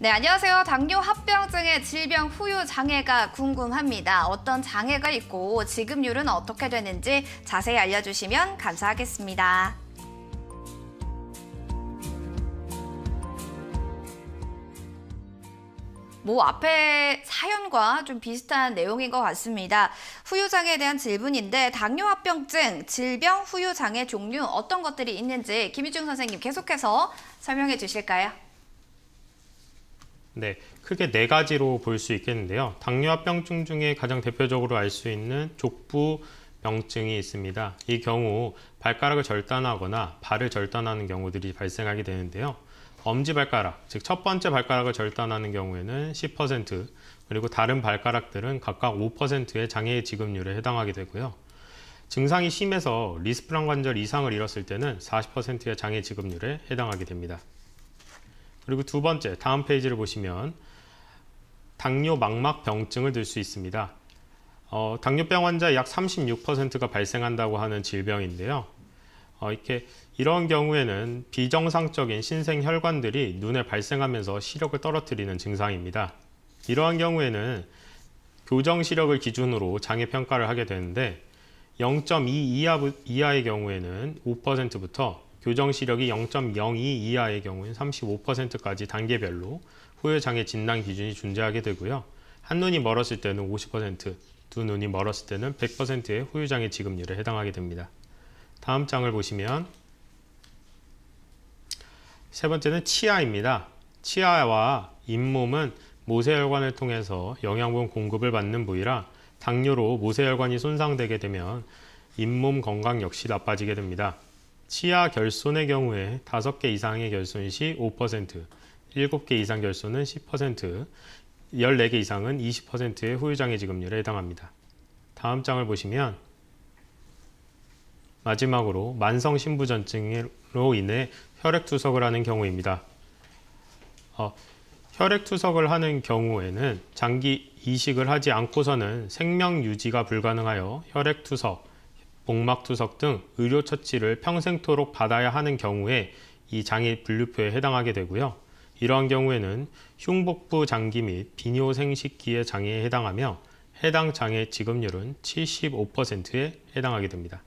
네, 안녕하세요. 당뇨 합병증의 질병 후유 장애가 궁금합니다. 어떤 장애가 있고 지급률은 어떻게 되는지 자세히 알려주시면 감사하겠습니다. 뭐 앞에 사연과 좀 비슷한 내용인 것 같습니다. 후유장애에 대한 질문인데 당뇨합병증, 질병 후유장애 종류 어떤 것들이 있는지 김희중 선생님 계속해서 설명해 주실까요? 네, 크게 네 가지로 볼 수 있겠는데요. 당뇨합병증 중에 가장 대표적으로 알 수 있는 족부 병증이 있습니다. 이 경우 발가락을 절단하거나 발을 절단하는 경우들이 발생하게 되는데요. 엄지발가락, 즉 첫 번째 발가락을 절단하는 경우에는 10%, 그리고 다른 발가락들은 각각 5%의 장애의 지급률에 해당하게 되고요. 증상이 심해서 리스프랑 관절 이상을 잃었을 때는 40%의 장애 지급률에 해당하게 됩니다. 그리고 두 번째, 다음 페이지를 보시면 당뇨 망막 병증을 들 수 있습니다. 어, 당뇨병 환자의 약 36%가 발생한다고 하는 질병인데요. 어, 이렇게 이런 경우에는 비정상적인 신생 혈관들이 눈에 발생하면서 시력을 떨어뜨리는 증상입니다. 이러한 경우에는 교정 시력을 기준으로 장애 평가를 하게 되는데 0.2 이하, 의 경우에는 5%부터 교정 시력이 0.02 이하의 경우는 35%까지 단계별로 후유장애 진단 기준이 존재하게 되고요. 한 눈이 멀었을 때는 50%, 두 눈이 멀었을 때는 100%의 후유장애 지급률에 해당하게 됩니다. 다음 장을 보시면 세 번째는 치아입니다. 치아와 잇몸은 모세혈관을 통해서 영양분 공급을 받는 부위라 당뇨로 모세혈관이 손상되게 되면 잇몸 건강 역시 나빠지게 됩니다. 치아 결손의 경우에 5개 이상의 결손 시 5%, 7개 이상 결손은 10%, 14개 이상은 20%의 후유장애 지급률에 해당합니다. 다음 장을 보시면 마지막으로 만성 신부전증으로 인해 혈액투석을 하는 경우입니다. 어, 혈액투석을 하는 경우에는 장기 이식을 하지 않고서는 생명 유지가 불가능하여 혈액투석, 복막투석 등 의료 처치를 평생토록 받아야 하는 경우에 이 장애 분류표에 해당하게 되고요. 이러한 경우에는 흉복부 장기 및 비뇨생식기의 장애에 해당하며 해당 장애 지급률은 75%에 해당하게 됩니다.